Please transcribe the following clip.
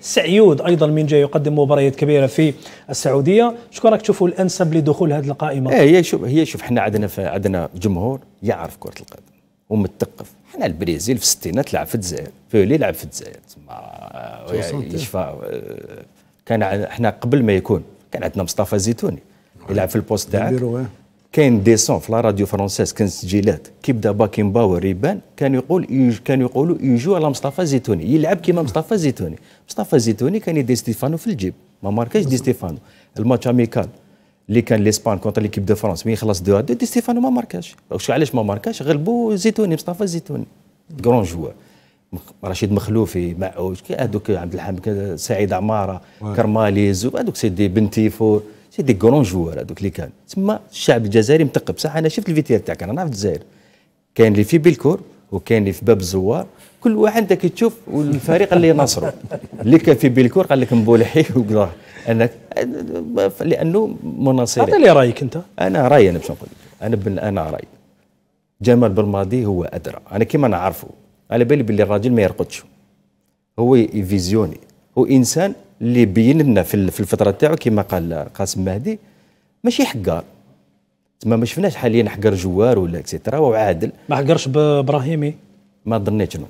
سعيود ايضا من جاي يقدم مباريات كبيره في السعوديه شكون راك تشوفوا الانسب لدخول هذه القائمه إيه هي شوف هي شوف حنا عندنا عندنا جمهور يعرف كره القدم ومتثقف حنا البرازيل في الستينات لعب في الجزائر فيولي لعب في الجزائر تما يشفى آه، كان حنا قبل ما يكون كان عندنا مصطفى زيتوني يلعب في البوست تاعك آه. كاين ديسون في لا راديو فرونسيز كان تسجيلات كيبدا باكين باور يبان كان يقول كان يقولوا يجوا على مصطفى زيتوني يلعب كيما مصطفى زيتوني مصطفى زيتوني كان يدي ستيفانو في الجيب ما ماركاش دي ستيفانو الماتش اميكال اللي كان ليسبان كونتر ليكيب دو فرونس مي خلاص دو دي ستيفانو ما ماركاش علاش ما ماركاش غلبوا زيتوني مصطفى زيتوني كرون جوار رشيد مخلوفي مع هذوك عبد الحميد سعيد عماره كرمالي هذوك سيدي بنتيفور سي دي كرون جوار هذوك اللي كان تما الشعب الجزائري مثقب صح انا شفت الفيتير تاعك انا نعرف الجزائر كاين اللي في بالكور وكاين اللي في باب الزوار كل واحد انت كي تشوف والفريق اللي ناصره اللي كان في بالكور قال لك مبولحي وكذا انا لانه مناصر هذا اللي رايك انت انا رايي انا باش نقول انا بن انا رايي جمال بالماضي هو ادرى انا كيما نعرفه على بالي باللي الراجل ما يرقدش هو فيزيوني هو انسان اللي بين لنا في الفتره تاعو كما قال قاسم مهدي ماشي حقار تما ما شفناش حاليا حقر جوار ولا اكسيترا وعادل ما حقرش بابراهيمي ما ظنيتش